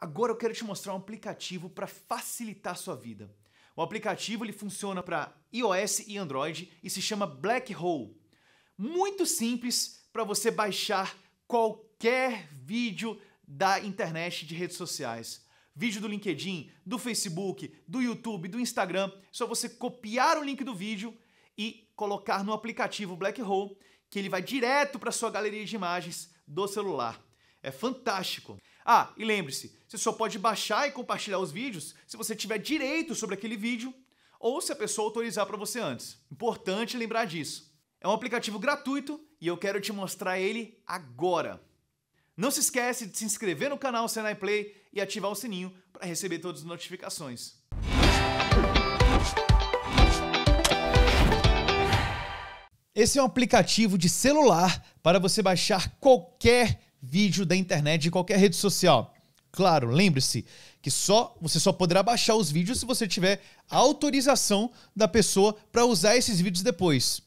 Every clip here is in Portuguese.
Agora eu quero te mostrar um aplicativo para facilitar sua vida. O aplicativo ele funciona para iOS e Android e se chama Black Hole. Muito simples para você baixar qualquer vídeo da internet de redes sociais. Vídeo do LinkedIn, do Facebook, do YouTube, do Instagram. É só você copiar o link do vídeo e colocar no aplicativo Black Hole, que ele vai direto para sua galeria de imagens do celular. É fantástico. Ah, e lembre-se, você só pode baixar e compartilhar os vídeos se você tiver direito sobre aquele vídeo ou se a pessoa autorizar para você antes. Importante lembrar disso. É um aplicativo gratuito e eu quero te mostrar ele agora. Não se esquece de se inscrever no canal Senai Play e ativar o sininho para receber todas as notificações. Esse é um aplicativo de celular para você baixar qualquer vídeo da internet, de qualquer rede social. Claro, lembre-se que só você só poderá baixar os vídeos se você tiver autorização da pessoa para usar esses vídeos depois.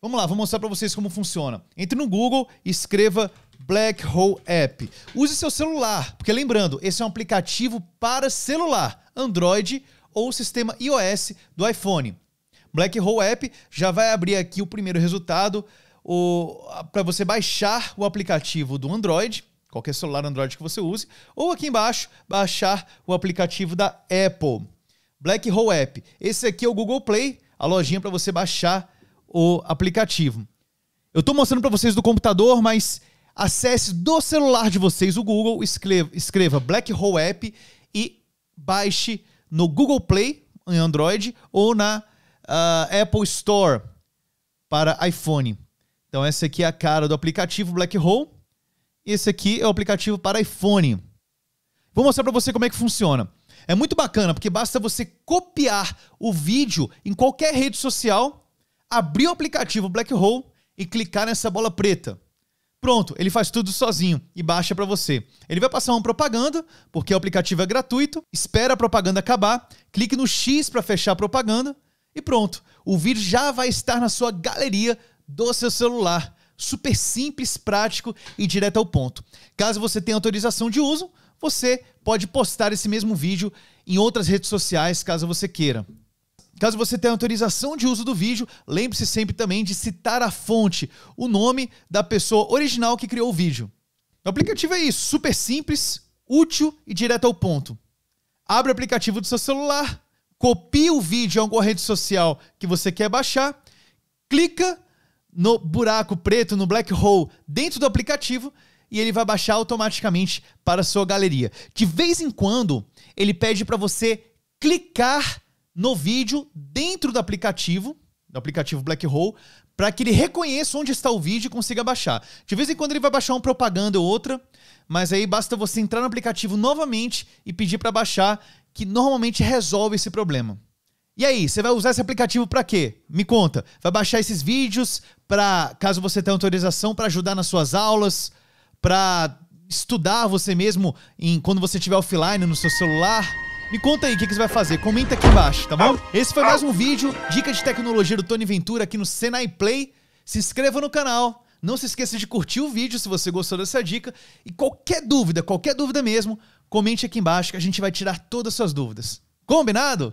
Vamos lá, vou mostrar para vocês como funciona. Entre no Google e escreva Black Hole App. Use seu celular, porque lembrando, esse é um aplicativo para celular, Android ou sistema iOS do iPhone. Black Hole App já vai abrir aqui o primeiro resultado para você baixar o aplicativo do Android, qualquer celular Android que você use, ou aqui embaixo, baixar o aplicativo da Apple. Black Hole App. Esse aqui é o Google Play, a lojinha para você baixar o aplicativo. Eu estou mostrando para vocês do computador, mas acesse do celular de vocês o Google, escreva, escreva Black Hole App e baixe no Google Play, em Android, ou na uh, Apple Store para iPhone. Então essa aqui é a cara do aplicativo Black Hole. E esse aqui é o aplicativo para iPhone. Vou mostrar para você como é que funciona. É muito bacana porque basta você copiar o vídeo em qualquer rede social, abrir o aplicativo Black Hole e clicar nessa bola preta. Pronto, ele faz tudo sozinho e baixa para você. Ele vai passar uma propaganda, porque o aplicativo é gratuito, espera a propaganda acabar, clique no X para fechar a propaganda e pronto. O vídeo já vai estar na sua galeria do seu celular. Super simples, prático e direto ao ponto. Caso você tenha autorização de uso, você pode postar esse mesmo vídeo em outras redes sociais, caso você queira. Caso você tenha autorização de uso do vídeo, lembre-se sempre também de citar a fonte, o nome da pessoa original que criou o vídeo. O aplicativo é isso, super simples, útil e direto ao ponto. Abre o aplicativo do seu celular, copie o vídeo em alguma rede social que você quer baixar, clica no buraco preto, no black hole, dentro do aplicativo e ele vai baixar automaticamente para a sua galeria. De vez em quando, ele pede para você clicar no vídeo dentro do aplicativo, do aplicativo Black Hole, para que ele reconheça onde está o vídeo e consiga baixar. De vez em quando ele vai baixar uma propaganda ou outra, mas aí basta você entrar no aplicativo novamente e pedir para baixar, que normalmente resolve esse problema. E aí, você vai usar esse aplicativo para quê? Me conta. Vai baixar esses vídeos para, caso você tenha autorização, para ajudar nas suas aulas, para estudar você mesmo em, quando você estiver offline no seu celular? Me conta aí o que, que, você vai fazer, comenta aqui embaixo, tá bom? Esse foi mais um vídeo, dica de tecnologia do Tony Ventura aqui no Senai Play. Se inscreva no canal, não se esqueça de curtir o vídeo se você gostou dessa dica. E qualquer dúvida, qualquer dúvida mesmo, comente aqui embaixo que a gente vai tirar todas as suas dúvidas. Combinado?